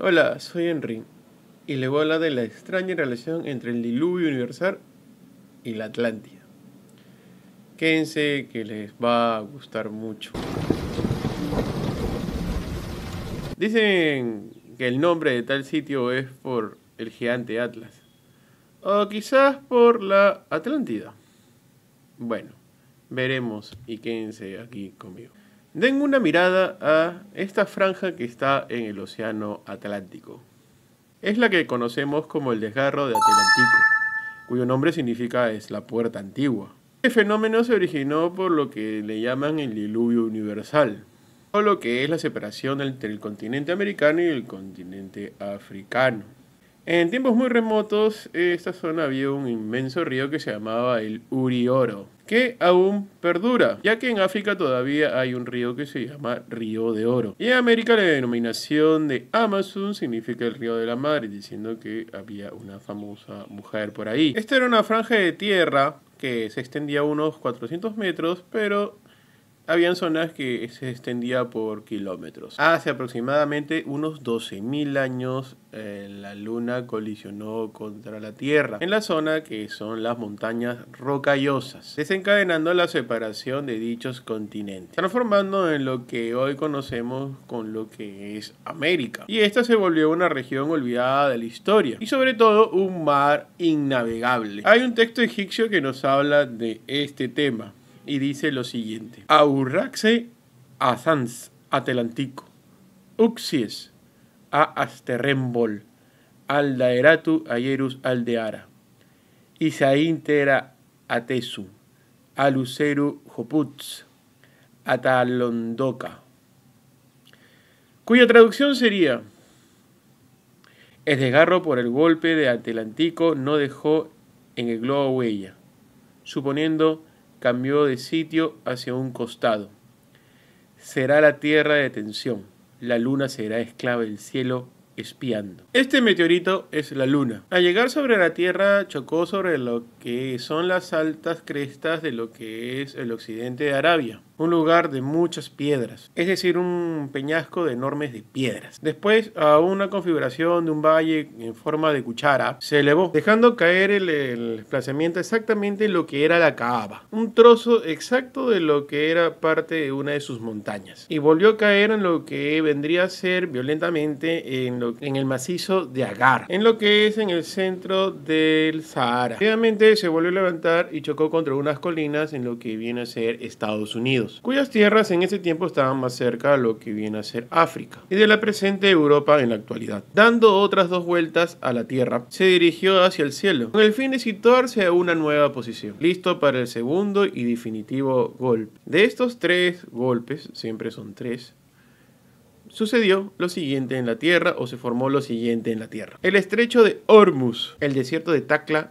Hola, soy Henry y les voy a hablar de la extraña relación entre el diluvio universal y la Atlántida. Quédense que les va a gustar mucho. Dicen que el nombre de tal sitio es por el gigante Atlas o quizás por la Atlántida. Bueno, veremos y quédense aquí conmigo. Den una mirada a esta franja que está en el Océano Atlántico. Es la que conocemos como el desgarro de Atlántico, cuyo nombre significa es la puerta antigua. Este fenómeno se originó por lo que le llaman el diluvio universal, o lo que es la separación entre el continente americano y el continente africano. En tiempos muy remotos, esta zona había un inmenso río que se llamaba el Urioro, que aún perdura, ya que en África todavía hay un río que se llama Río de Oro. Y en América la denominación de Amazon significa el río de la madre, diciendo que había una famosa mujer por ahí. Esta era una franja de tierra que se extendía unos 400 metros, pero habían zonas que se extendía por kilómetros. Hace aproximadamente unos 12.000 años eh, la luna colisionó contra la Tierra en la zona que son las montañas rocallosas, desencadenando la separación de dichos continentes, transformando en lo que hoy conocemos con lo que es América. Y esta se volvió una región olvidada de la historia y sobre todo un mar innavegable. Hay un texto egipcio que nos habla de este tema y dice lo siguiente: Aurraxe azans atelantico, uxies a asterrembol, aldaeratu ayerus aldeara, Isaintera atesu, aluceru joputz, atalondoca. Cuya traducción sería: El desgarro por el golpe de Atelantico no dejó en el globo huella, suponiendo cambió de sitio hacia un costado. Será la tierra de tensión. La luna será esclava del cielo espiando. Este meteorito es la luna. Al llegar sobre la Tierra chocó sobre lo que son las altas crestas de lo que es el occidente de Arabia un lugar de muchas piedras, es decir, un peñasco de enormes de piedras. Después, a una configuración de un valle en forma de cuchara, se elevó, dejando caer el, desplazamiento exactamente lo que era la Kaaba, un trozo exacto de lo que era parte de una de sus montañas, y volvió a caer en lo que vendría a ser violentamente en, el macizo de Agar, en lo que es en el centro del Sahara. Finalmente se volvió a levantar y chocó contra unas colinas en lo que viene a ser Estados Unidos cuyas tierras en ese tiempo estaban más cerca a lo que viene a ser África, y de la presente Europa en la actualidad. Dando otras dos vueltas a la tierra, se dirigió hacia el cielo, con el fin de situarse a una nueva posición, listo para el segundo y definitivo golpe. De estos tres golpes, siempre son tres, sucedió lo siguiente en la Tierra o se formó lo siguiente en la Tierra. El estrecho de ormuz el desierto de Takla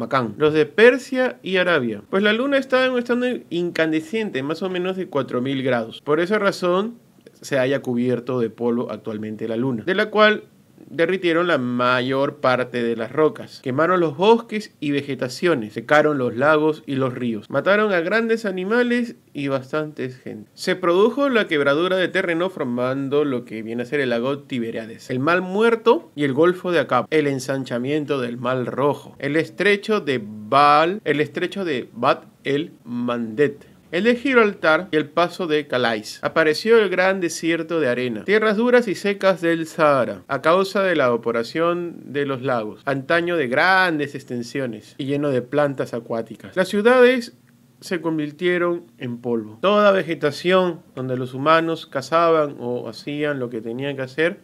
Macán, los de Persia y Arabia. Pues la luna está en un estado incandescente, más o menos de 4000 grados. Por esa razón se haya cubierto de polvo actualmente la luna, de la cual derritieron la mayor parte de las rocas, quemaron los bosques y vegetaciones, secaron los lagos y los ríos, mataron a grandes animales y bastantes gente. Se produjo la quebradura de terreno formando lo que viene a ser el lago Tiberiades, el Mal Muerto y el Golfo de Acap, el ensanchamiento del Mal Rojo, el estrecho de Baal, el estrecho de Bat el Mandet, el de Gibraltar y el paso de Calais. Apareció el gran desierto de arena, tierras duras y secas del Sahara, a causa de la evaporación de los lagos, antaño de grandes extensiones y lleno de plantas acuáticas. Las ciudades se convirtieron en polvo. Toda vegetación donde los humanos cazaban o hacían lo que tenían que hacer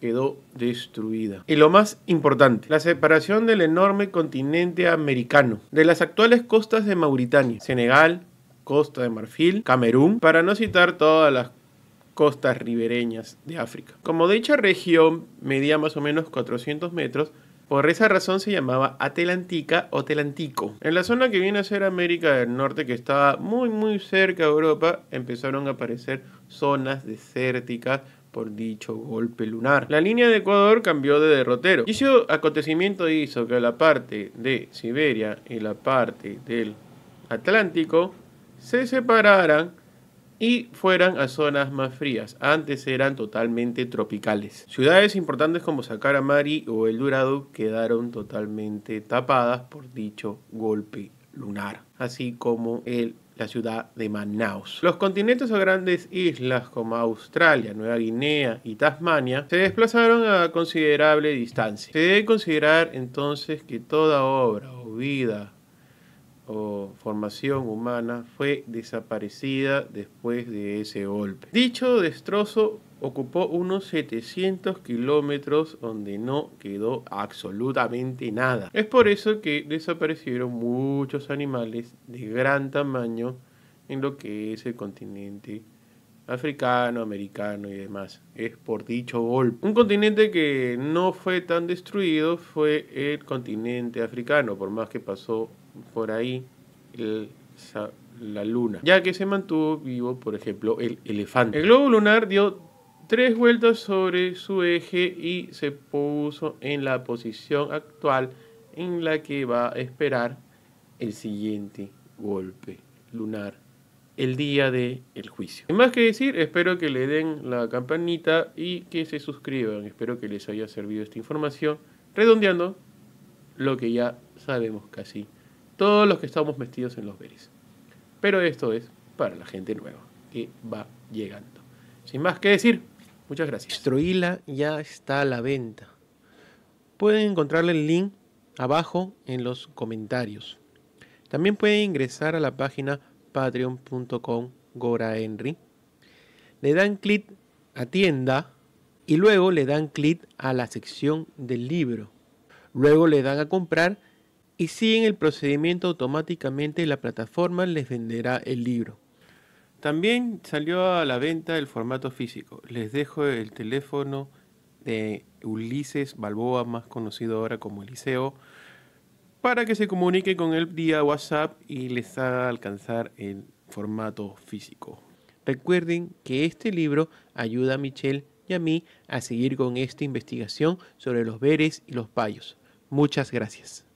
quedó destruida. Y lo más importante, la separación del enorme continente americano de las actuales costas de Mauritania, Senegal, Costa de Marfil, Camerún, para no citar todas las costas ribereñas de África. Como dicha región medía más o menos 400 metros, por esa razón se llamaba Atlántica o Atlántico. En la zona que viene a ser América del Norte, que estaba muy muy cerca de Europa, empezaron a aparecer zonas desérticas por dicho golpe lunar. La línea de Ecuador cambió de derrotero. Dicho acontecimiento hizo que la parte de Siberia y la parte del Atlántico se separaran y fueran a zonas más frías. Antes eran totalmente tropicales. Ciudades importantes como Sacaramari o El Dorado quedaron totalmente tapadas por dicho golpe lunar, así como la ciudad de Manaus. Los continentes o grandes islas como Australia, Nueva Guinea y Tasmania se desplazaron a considerable distancia. Se debe considerar entonces que toda obra o vida o formación humana fue desaparecida después de ese golpe. Dicho destrozo ocupó unos 700 kilómetros donde no quedó absolutamente nada. Es por eso que desaparecieron muchos animales de gran tamaño en lo que es el continente africano, americano y demás. Es por dicho golpe. Un continente que no fue tan destruido fue el continente africano, por más que pasó por ahí la luna, ya que se mantuvo vivo, por ejemplo, el elefante. El globo lunar dio tres vueltas sobre su eje y se puso en la posición actual en la que va a esperar el siguiente golpe lunar el día del juicio. Sin más que decir, espero que le den la campanita y que se suscriban. Espero que les haya servido esta información, redondeando lo que ya sabemos casi todos los que estamos vestidos en los Beris. Pero esto es para la gente nueva que va llegando. Sin más que decir, muchas gracias. Estroila ya está a la venta. Pueden encontrarle el link abajo en los comentarios. También pueden ingresar a la página patreon.com Henry. Le dan clic a tienda y luego le dan clic a la sección del libro. Luego le dan a comprar y siguen el procedimiento automáticamente la plataforma les venderá el libro. También salió a la venta el formato físico. Les dejo el teléfono de Ulises Balboa, más conocido ahora como Eliseo, para que se comunique con él vía WhatsApp y les haga alcanzar el formato físico. Recuerden que este libro ayuda a Michelle y a mí a seguir con esta investigación sobre los veres y los payos. Muchas gracias.